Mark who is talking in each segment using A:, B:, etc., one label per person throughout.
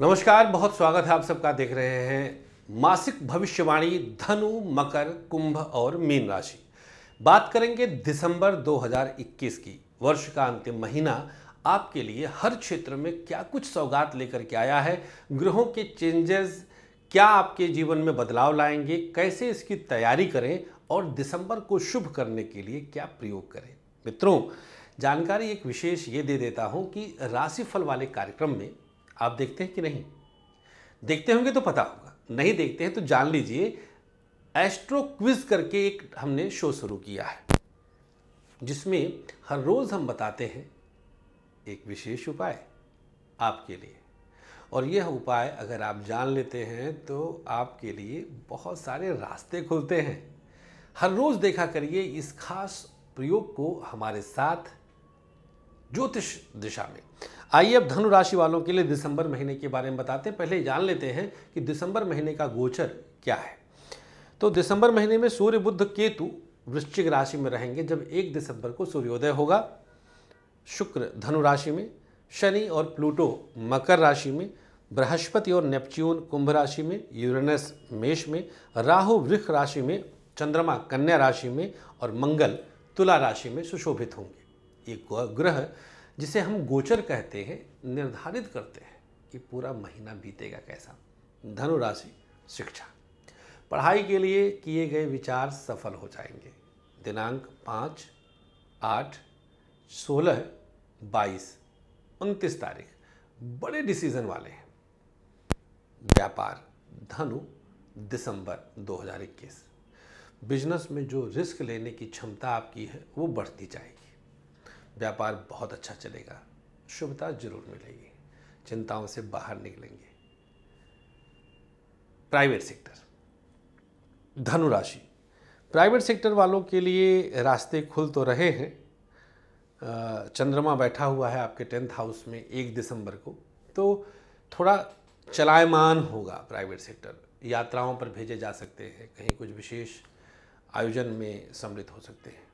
A: नमस्कार बहुत स्वागत है आप सबका देख रहे हैं मासिक भविष्यवाणी धनु मकर कुंभ और मीन राशि बात करेंगे दिसंबर 2021 की वर्ष का अंतिम महीना आपके लिए हर क्षेत्र में क्या कुछ सौगात लेकर के आया है ग्रहों के चेंजेस क्या आपके जीवन में बदलाव लाएंगे कैसे इसकी तैयारी करें और दिसंबर को शुभ करने के लिए क्या प्रयोग करें मित्रों जानकारी एक विशेष ये दे देता हूँ कि राशिफल वाले कार्यक्रम में आप देखते हैं कि नहीं देखते होंगे तो पता होगा नहीं देखते हैं तो जान लीजिए एस्ट्रो क्विज करके एक हमने शो शुरू किया है जिसमें हर रोज़ हम बताते हैं एक विशेष उपाय आपके लिए और यह उपाय अगर आप जान लेते हैं तो आपके लिए बहुत सारे रास्ते खुलते हैं हर रोज़ देखा करिए इस खास प्रयोग को हमारे साथ ज्योतिष दिशा में आइए अब धनु राशि वालों के लिए दिसंबर महीने के बारे में बताते हैं पहले जान लेते हैं कि दिसंबर महीने का गोचर क्या है तो दिसंबर महीने में सूर्य बुद्ध केतु वृश्चिक राशि में रहेंगे जब एक दिसंबर को सूर्योदय होगा शुक्र धनु राशि में शनि और प्लूटो मकर राशि में बृहस्पति और नेपच्यून कुंभ राशि में यूरेनस मेष में राहु वृक्ष राशि में चंद्रमा कन्या राशि में और मंगल तुला राशि में सुशोभित होंगे एक ग्रह जिसे हम गोचर कहते हैं निर्धारित करते हैं कि पूरा महीना बीतेगा कैसा धनु राशि शिक्षा पढ़ाई के लिए किए गए विचार सफल हो जाएंगे दिनांक पाँच आठ सोलह बाईस उनतीस तारीख बड़े डिसीजन वाले हैं व्यापार धनु दिसंबर 2021 बिजनेस में जो रिस्क लेने की क्षमता आपकी है वो बढ़ती जाएगी व्यापार बहुत अच्छा चलेगा शुभता जरूर मिलेगी चिंताओं से बाहर निकलेंगे प्राइवेट सेक्टर धनुराशि प्राइवेट सेक्टर वालों के लिए रास्ते खुल तो रहे हैं चंद्रमा बैठा हुआ है आपके टेंथ हाउस में एक दिसंबर को तो थोड़ा चलायमान होगा प्राइवेट सेक्टर यात्राओं पर भेजे जा सकते हैं कहीं कुछ विशेष आयोजन में सम्मिलित हो सकते हैं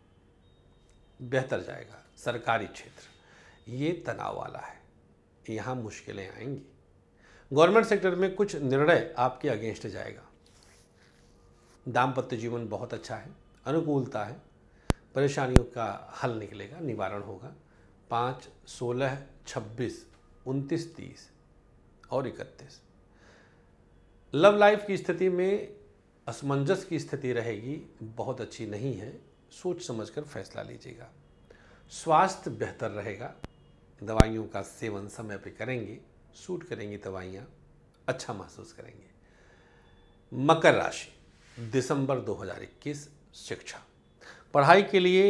A: बेहतर जाएगा सरकारी क्षेत्र ये तनाव वाला है यहाँ मुश्किलें आएंगी गवर्नमेंट सेक्टर में कुछ निर्णय आपके अगेंस्ट जाएगा दाम्पत्य जीवन बहुत अच्छा है अनुकूलता है परेशानियों का हल निकलेगा निवारण होगा पाँच सोलह छब्बीस उनतीस तीस और इकतीस लव लाइफ की स्थिति में असमंजस की स्थिति रहेगी बहुत अच्छी नहीं है सोच समझकर फैसला लीजिएगा स्वास्थ्य बेहतर रहेगा दवाइयों का सेवन समय पर करेंगे सूट करेंगी दवाइयाँ अच्छा महसूस करेंगे मकर राशि दिसंबर 2021 शिक्षा पढ़ाई के लिए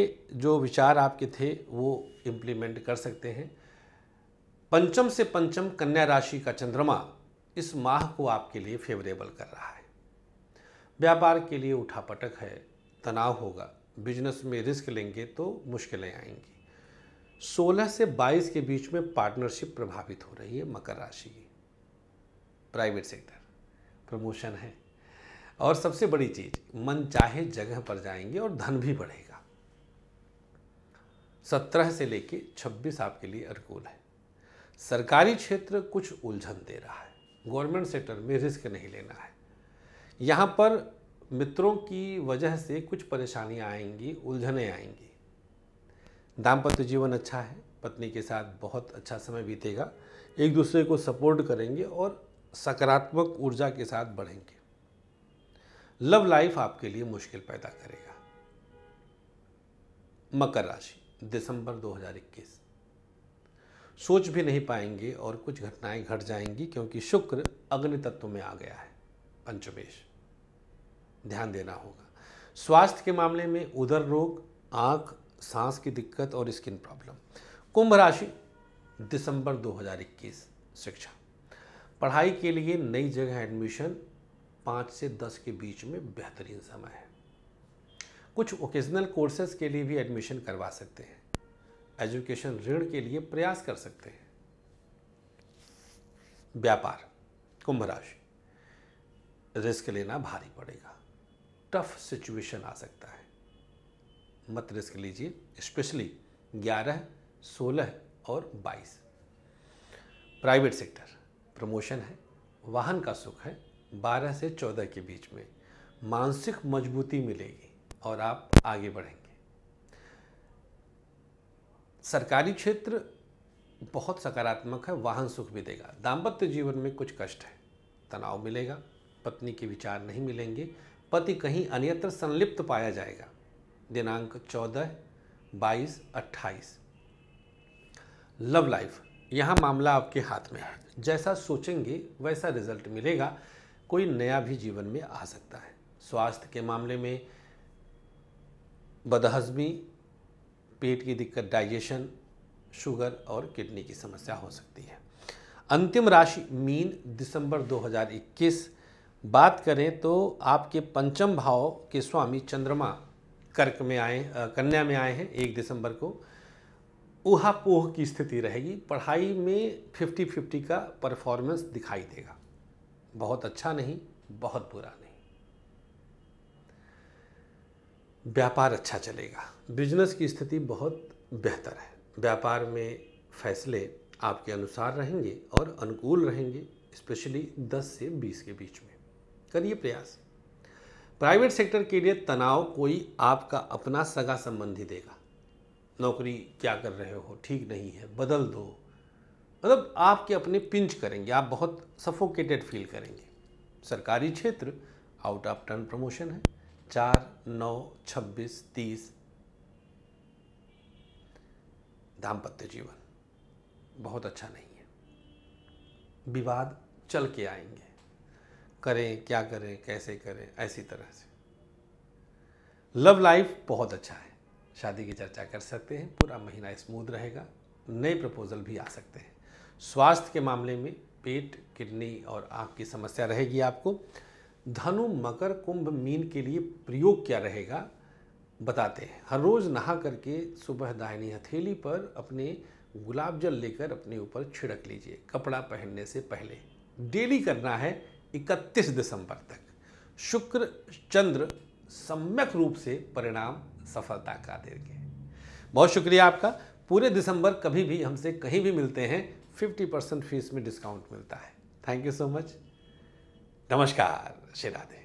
A: जो विचार आपके थे वो इम्प्लीमेंट कर सकते हैं पंचम से पंचम कन्या राशि का चंद्रमा इस माह को आपके लिए फेवरेबल कर रहा है व्यापार के लिए उठापटक है तनाव होगा बिजनेस में रिस्क लेंगे तो मुश्किलें आएंगी 16 से 22 के बीच में पार्टनरशिप प्रभावित हो रही है मकर राशि की प्राइवेट सेक्टर प्रमोशन है और सबसे बड़ी चीज मन चाहे जगह पर जाएंगे और धन भी बढ़ेगा 17 से लेके 26 आपके लिए अनुकूल है सरकारी क्षेत्र कुछ उलझन दे रहा है गवर्नमेंट सेक्टर में रिस्क नहीं लेना है यहाँ पर मित्रों की वजह से कुछ परेशानियां आएंगी उलझने आएंगी दाम्पत्य जीवन अच्छा है पत्नी के साथ बहुत अच्छा समय बीतेगा एक दूसरे को सपोर्ट करेंगे और सकारात्मक ऊर्जा के साथ बढ़ेंगे लव लाइफ आपके लिए मुश्किल पैदा करेगा मकर राशि दिसंबर 2021 सोच भी नहीं पाएंगे और कुछ घटनाएं घट जाएंगी क्योंकि शुक्र अग्नि तत्व में आ गया है पंचमेश ध्यान देना होगा स्वास्थ्य के मामले में उदर रोग आँख सांस की दिक्कत और स्किन प्रॉब्लम कुंभ राशि दिसंबर 2021 शिक्षा पढ़ाई के लिए नई जगह एडमिशन पाँच से दस के बीच में बेहतरीन समय है कुछ ओकेजनल कोर्सेज के लिए भी एडमिशन करवा सकते हैं एजुकेशन ऋण के लिए प्रयास कर सकते हैं व्यापार कुंभ राशि रिस्क लेना भारी पड़ेगा टफ सिचुएशन आ सकता है मत रिस्क लीजिए स्पेशली 11, 16 और 22 प्राइवेट सेक्टर प्रमोशन है वाहन का सुख है 12 से 14 के बीच में मानसिक मजबूती मिलेगी और आप आगे बढ़ेंगे सरकारी क्षेत्र बहुत सकारात्मक है वाहन सुख भी देगा दाम्पत्य जीवन में कुछ कष्ट है तनाव मिलेगा पत्नी के विचार नहीं मिलेंगे पति कहीं अन्यत्र संलिप्त पाया जाएगा दिनांक चौदह बाईस अट्ठाईस लव लाइफ यहाँ मामला आपके हाथ में है जैसा सोचेंगे वैसा रिजल्ट मिलेगा कोई नया भी जीवन में आ सकता है स्वास्थ्य के मामले में बदहजमी पेट की दिक्कत डाइजेशन शुगर और किडनी की समस्या हो सकती है अंतिम राशि मीन दिसंबर 2021 बात करें तो आपके पंचम भाव के स्वामी चंद्रमा कर्क में आए कन्या में आए हैं एक दिसंबर को ऊहापोह की स्थिति रहेगी पढ़ाई में फिफ्टी फिफ्टी का परफॉर्मेंस दिखाई देगा बहुत अच्छा नहीं बहुत बुरा नहीं व्यापार अच्छा चलेगा बिजनेस की स्थिति बहुत बेहतर है व्यापार में फैसले आपके अनुसार रहेंगे और अनुकूल रहेंगे स्पेशली 10 से 20 के बीच में करिए प्रयास प्राइवेट सेक्टर के लिए तनाव कोई आपका अपना सगा संबंधी देगा नौकरी क्या कर रहे हो ठीक नहीं है बदल दो मतलब आपके अपने पिंच करेंगे आप बहुत सफोकेटेड फील करेंगे सरकारी क्षेत्र आउट ऑफ टर्न प्रमोशन है चार नौ छब्बीस तीस दाम्पत्य जीवन बहुत अच्छा नहीं है विवाद चल के आएंगे करें क्या करें कैसे करें ऐसी तरह से लव लाइफ बहुत अच्छा है शादी की चर्चा कर सकते हैं पूरा महीना स्मूथ रहेगा नए प्रपोजल भी आ सकते हैं स्वास्थ्य के मामले में पेट किडनी और आँख की समस्या रहेगी आपको धनु मकर कुंभ मीन के लिए प्रयोग क्या रहेगा बताते हैं हर रोज़ नहा करके सुबह दाहिनी हथेली पर अपने गुलाब जल लेकर अपने ऊपर छिड़क लीजिए कपड़ा पहनने से पहले डेली करना है 31 दिसंबर तक शुक्र चंद्र सम्यक रूप से परिणाम सफलता का देंगे बहुत शुक्रिया आपका पूरे दिसंबर कभी भी हमसे कहीं भी मिलते हैं 50 परसेंट फीस में डिस्काउंट मिलता है थैंक यू सो मच नमस्कार श्री राधे